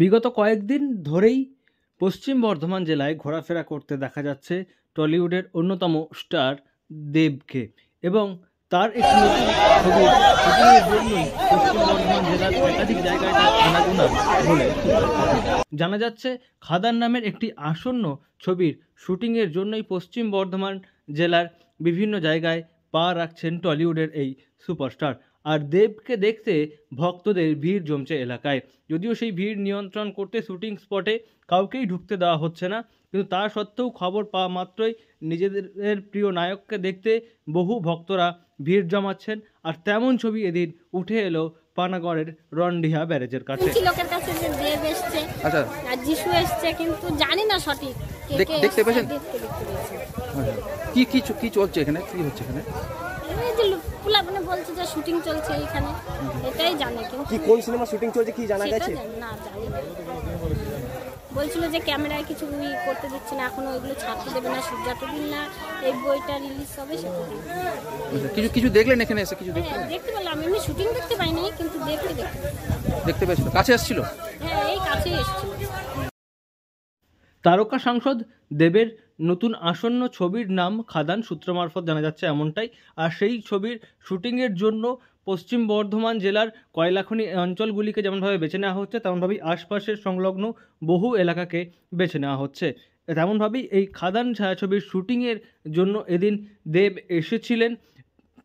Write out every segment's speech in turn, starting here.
বিগত কয়েকদিন ধরেই পশ্চিম বর্ধমান জেলায় ঘোরাফেরা করতে দেখা যাচ্ছে টলিউডের অন্যতম স্টার দেবকে এবং তার একটি নতুন ছবি জন্যই পশ্চিম বর্ধমান জেলার একাধিক জায়গায় বলে জানা যাচ্ছে খাদার নামের একটি আসন্ন ছবির শুটিংয়ের জন্যই পশ্চিম বর্ধমান জেলার বিভিন্ন জায়গায় পা রাখছেন টলিউডের এই সুপারস্টার আর দেবকে দেখতে ভক্তদের ভিড় জমছে এলাকায় যদিও সেই ভিড় নিয়ন্ত্রণ করতে শ্যুটিং স্পটে কাউকেই ঢুকতে দেওয়া হচ্ছে না কিন্তু তা সত্ত্বেও খবর পাওয়া মাত্রই নিজেদের প্রিয় নায়ককে দেখতে বহু ভক্তরা ভিড় জমাচ্ছেন আর তেমন ছবি এদিন উঠে এলো পানাগড়ের রন্ডিহা ব্যারেজের কাছে লোকের কাছে যে দেব এসছে আচ্ছা আর যিশু এসছে কিন্তু জানি না সঠিক দেখতে পেয়েছেন আচ্ছা। কি কি কি চলছে এখানে কি হচ্ছে এখানে যে পুলা মানে বলছে যে শুটিং চলছে এখানে এটাই জানে কিন্তু কি কোন সিনেমা শুটিং চলছে কি জানা গেছে না জানি না বলছিল যে ক্যামেরায় কিছু উই করতে দিচ্ছে না এখনো ওইগুলো ছাড়তে দেবে না যতদিন না এই বইটা রিলিজ হবে আচ্ছা, কিছু কিছু দেখলেন এখানে এসে কিছু হ্যাঁ, দেখতে পেলাম এমনি শুটিং দেখতে পাইনি কিন্তু দেখতে দেখতে দেখতে পেয়েছিল কাছে এসেছিল হ্যাঁ এই কাছে এসেছিল তারকা সাংসদ দেবের নতুন আসন্ন ছবির নাম খাদান সূত্র মারফত জানা যাচ্ছে এমনটাই আর সেই ছবির শুটিংয়ের জন্য পশ্চিম বর্ধমান জেলার কয়লাখনি অঞ্চলগুলিকে যেমনভাবে বেছে নেওয়া হচ্ছে তেমনভাবেই আশপাশের সংলগ্ন বহু এলাকাকে বেছে নেওয়া হচ্ছে তেমনভাবেই এই খাদান ছায়াছবির শুটিংয়ের জন্য এদিন দেব এসেছিলেন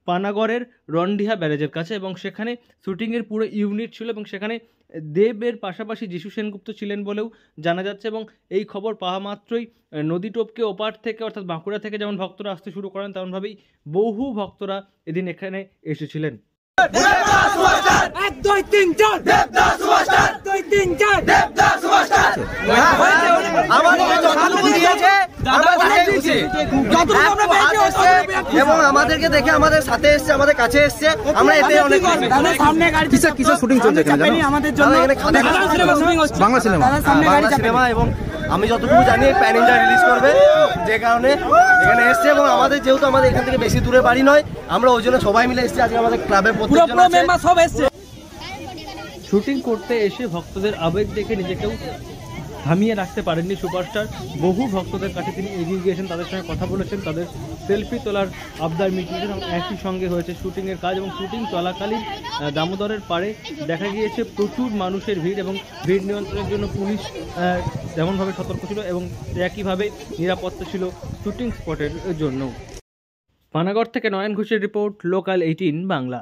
পানাগড়ের রন্ডিহা ব্যারেজের কাছে এবং সেখানে শ্যুটিংয়ের পুরো ইউনিট ছিল এবং সেখানে দেবের পাশাপাশি যিশু সেনগুপ্ত ছিলেন বলেও জানা যাচ্ছে এবং এই খবর পাওয়া মাত্রই নদী টপকে ওপার থেকে অর্থাৎ বাঁকুড়া থেকে যেমন ভক্তরা আসতে শুরু করেন তেমনভাবেই বহু ভক্তরা এদিন এখানে এসেছিলেন এক দুই তিন চার দুই তিন চার এবং আমাদেরকে দেখে আমাদের সাথে এসছে আমাদের কাছে এসছে আমরা এতে অনেক সামনে গাড়ি কিসের কিসের শুটিং চলছে এখানে জানো আমাদের জন্য বাংলা সিনেমা হ্যাঁ, বাংলা সিনেমা এবং আমি যতটুকু জানি প্যান ইন্ডিয়া রিলিজ করবে যে কারণে এখানে এসছে এবং আমাদের যেহেতু আমাদের এখান থেকে বেশি দূরে বাড়ি নয় আমরা ওই জন্য সবাই মিলে এসছি আজকে আমাদের ক্লাবের প্রত্যেকজন সব এসছে শুটিং করতে এসে ভক্তদের আবেগ দেখে নিজেকেও থামিয়ে রাখতে পারেননি সুপারস্টার বহু ভক্তদের কাছে তিনি এগিয়ে গিয়েছেন তাদের সঙ্গে কথা বলেছেন তাদের সেলফি তোলার আবদার মিটিয়েছেন একই সঙ্গে হয়েছে শুটিংয়ের কাজ এবং শুটিং চলাকালীন দামোদরের পাড়ে দেখা গিয়েছে প্রচুর মানুষের ভিড় এবং ভিড় নিয়ন্ত্রণের জন্য পুলিশ যেমনভাবে সতর্ক ছিল এবং একইভাবে নিরাপত্তা ছিল শুটিং স্পটের জন্য পানাগড় থেকে নয়ন ঘোষের রিপোর্ট লোকাল এইটিন বাংলা